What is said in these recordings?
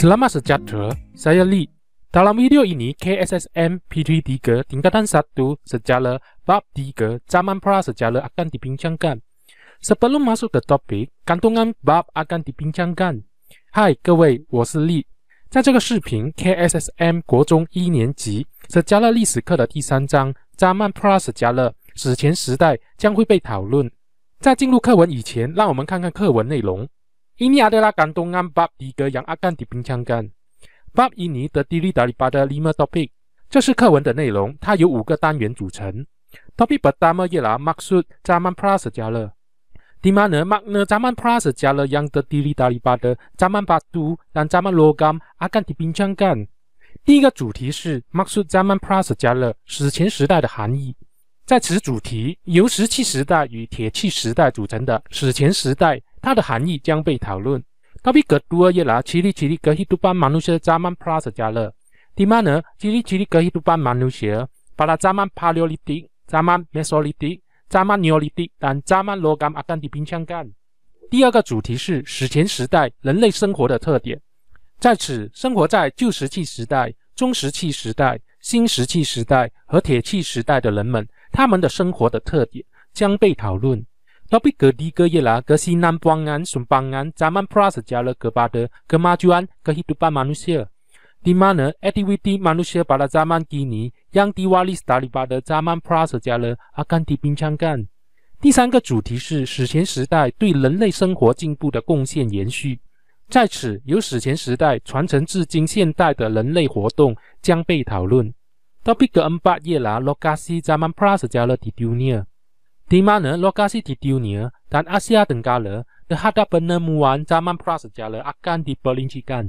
Selamat sejahtera, saya Lee. Dalam video ini, KSSM PT3 tingkatan 1 sejala bab 3 zaman prasejala akan dibincangkan. Sebelum masuk ke topik, kantungan bab akan dibincangkan. Hai, kewe, wo si Lee. 在这个视频，KSSM 国中一年级史加勒历史课的第三章《扎曼普拉史加勒史前时代》将会被讨论。在进入课文以前，让我们看看课文内容。印尼阿拉干东岸 a 迪格扬阿干的冰枪干，巴伊尼的迪 i 达里 d a lima topic，这是课文的内容，它由五个单元组成。topic pertama adalah maksud zaman prasejarah，di mana maksud zaman prasejarah yang di diri dari pada zaman batu dan zaman logam 阿干的冰枪干。第一个主题是 maksud zaman prasejarah 史前时代的含义，在此主题由石器时代与铁器时代组成的史前时代。它的含义将被讨论。到底，戈杜尔耶拉、奇里奇里戈、希杜班、曼努谢、扎曼 Plus 加勒，怎么样？奇里奇里戈、希杜班、曼努谢，巴拉扎曼 p a r o l i t i c 扎曼 m e s o l i t h z a m a n e o l i t a i c 但扎 i 罗甘 a n g k a n 第二个主题是史前时代人类生活的特点。在此，生活在旧石器时代、中石器时代、新石器时代和铁器时代的人们，他们的生活的特点将被讨论。t 到比隔第個頁啦，隔西南擴 ansion l 擴 ansion，zaman prasejarah kebade kemajuan kehidupan manusia. Di mana activity manusia pada zaman ini yang diwali s dari pada zaman prasejarah akan di bincangkan. 第三個主題是史前時代對人類生活進步的貢獻延續，在此由史前時代傳承至今現代的人類活動將被討論。到比隔第八頁啦，lokasi zaman prasejarah di dunia. di mana lokasi di dunia dan Asia Tenggara terhadap penemuan zaman prasejarah akan diperincikan.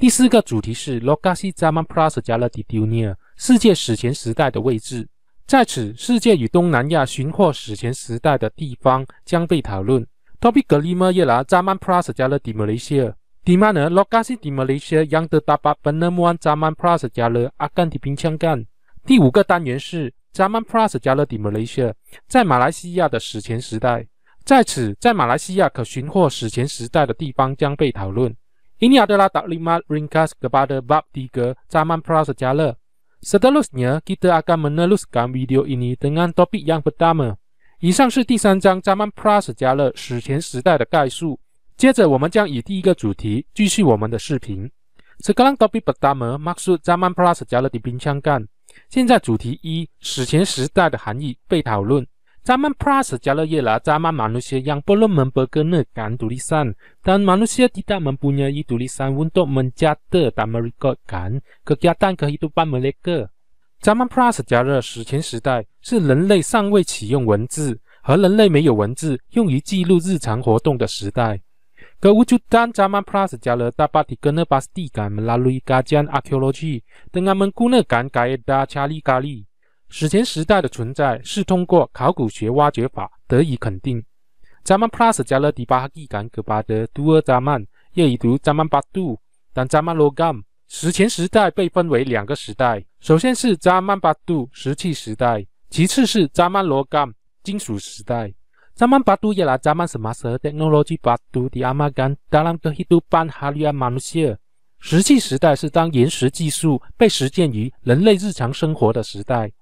Di ke juti si lokasi zaman prasejarah di dunia, sejak sejen sedai de wajib. 在此，世界与东南亚寻获史前时代的地方将被讨论。Topik kelima ialah zaman prasejarah di Malaysia, di mana lokasi di Malaysia yang terdapat penemuan zaman prasejarah akan dibincangkan。第五个单元是 Zaman Plus 加勒底 Malaysia 在马来西亚的史前时代。在此，在马来西亚可寻获史前时代的地方将被讨论。Ini adalah taklimat ringkas kepada bab tiga zaman prasejala. Seterusnya, kita akan meneruskan video ini dengan topik yang pertama. 以上是第三章扎曼普拉斯加勒史前时代的概述。接着，我们将以第一个主题继续我们的视频。Sekarang topik pertama maksud zaman prasejala dibincangkan. 现在主题一：史前时代的含义被讨论。Zaman prase 加勒耶拉，Zaman manusia yang belum mengetahui anggudulisan，但 manusia tidak mempunyai tulisan untuk mencatat dan merekodkan kegiatan kehidupan mereka。Zaman prase 加勒史前时代是人类尚未启用文字和人类没有文字用于记录日常活动的时代。Kewujudan melalui zaman prasejarah dapat dikenepastikan a a i 格乌朱丹 e o g ラス加勒大巴 g 格 n 巴斯蒂港，马拉瑞 a 詹阿考古学，正阿 a 古 c 根盖达查里卡 i 史前时代的存在是通过考古学挖掘法得以肯定。Zaman z prasejarah dibahagikan kepada 扎曼プラス a 勒迪巴蒂港格 n 德 a 尔扎曼，也已读扎曼 a 杜，当 o g a m 史前时代被分为两个时代，首先是扎 a 巴杜石器时代，其次是扎曼 a m 金属时代。Zaman batu ialah zaman semasa teknologi batu diamalkan dalam kehidupan harian manusia. 石器时代是当岩石技术被实践于人类日常生活的时代。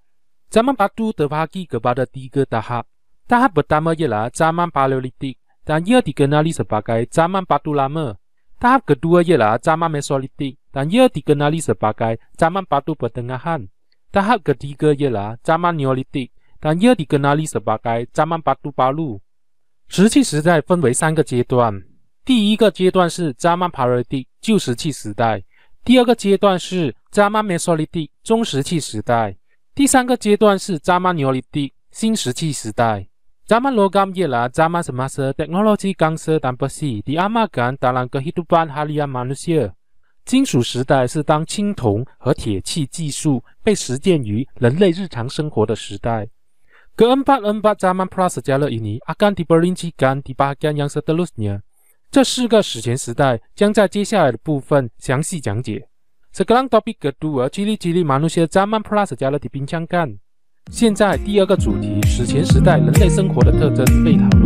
Zaman batu terbagi kepada tiga tahap. Tahap pertama ialah zaman paleolitik dan ia dikenali sebagai zaman batu lama. Tahap kedua ialah zaman mesolitik dan ia dikenali sebagai zaman batu pertengahan. Tahap ketiga ialah zaman neolitik 但耶底根阿里十八街扎曼巴杜巴路，石器时代分为三个阶段：第一个阶段是扎曼帕瑞蒂旧石器时代；第二个阶段是扎曼梅索利蒂中石器时代；第三个阶段是扎曼纽奥利蒂新石器时代。扎曼罗甘耶拉扎曼什么？是 technology 干涉但不是。的阿玛干达兰格希杜班哈利亚马努西尔金属时代是当青铜和铁器技术被实践于人类日常生活的时代。empat e m p r a s 加勒伊尼阿 a n 布林奇 r 蒂 h 甘扬斯德鲁斯 y a 这四个史前时代将在接下来的部分详细讲解。a 个 l a n g topic due 而激励激 i 马努西的扎曼 Plus 加勒蒂兵枪干。现在第二个主题：史前时代人类生活的特征被谈。